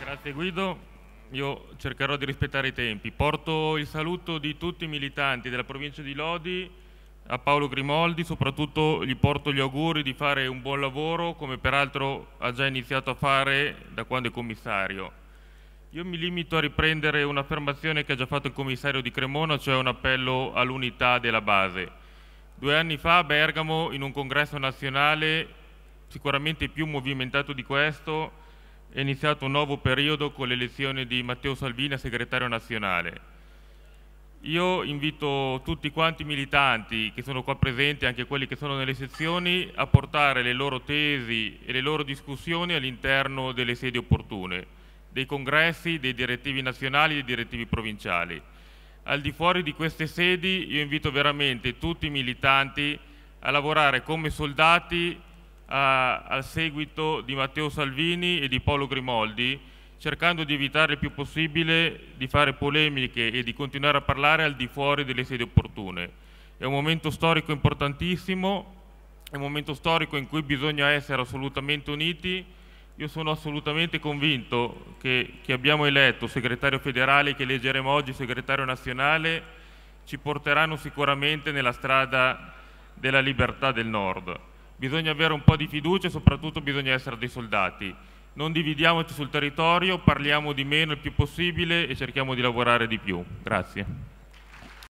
Grazie Guido. Io cercherò di rispettare i tempi. Porto il saluto di tutti i militanti della provincia di Lodi a Paolo Grimoldi, soprattutto gli porto gli auguri di fare un buon lavoro, come peraltro ha già iniziato a fare da quando è commissario. Io mi limito a riprendere un'affermazione che ha già fatto il commissario di Cremona, cioè un appello all'unità della base. Due anni fa a Bergamo, in un congresso nazionale sicuramente più movimentato di questo, è iniziato un nuovo periodo con l'elezione di Matteo Salvini a segretario nazionale. Io invito tutti quanti i militanti che sono qua presenti, anche quelli che sono nelle sezioni, a portare le loro tesi e le loro discussioni all'interno delle sedi opportune, dei congressi, dei direttivi nazionali e dei direttivi provinciali. Al di fuori di queste sedi io invito veramente tutti i militanti a lavorare come soldati a, al seguito di Matteo Salvini e di Paolo Grimoldi, cercando di evitare il più possibile di fare polemiche e di continuare a parlare al di fuori delle sedi opportune. È un momento storico importantissimo, è un momento storico in cui bisogna essere assolutamente uniti. Io sono assolutamente convinto che chi abbiamo eletto segretario federale, che eleggeremo oggi segretario nazionale, ci porteranno sicuramente nella strada della libertà del Nord. Bisogna avere un po' di fiducia e soprattutto bisogna essere dei soldati. Non dividiamoci sul territorio, parliamo di meno il più possibile e cerchiamo di lavorare di più. Grazie.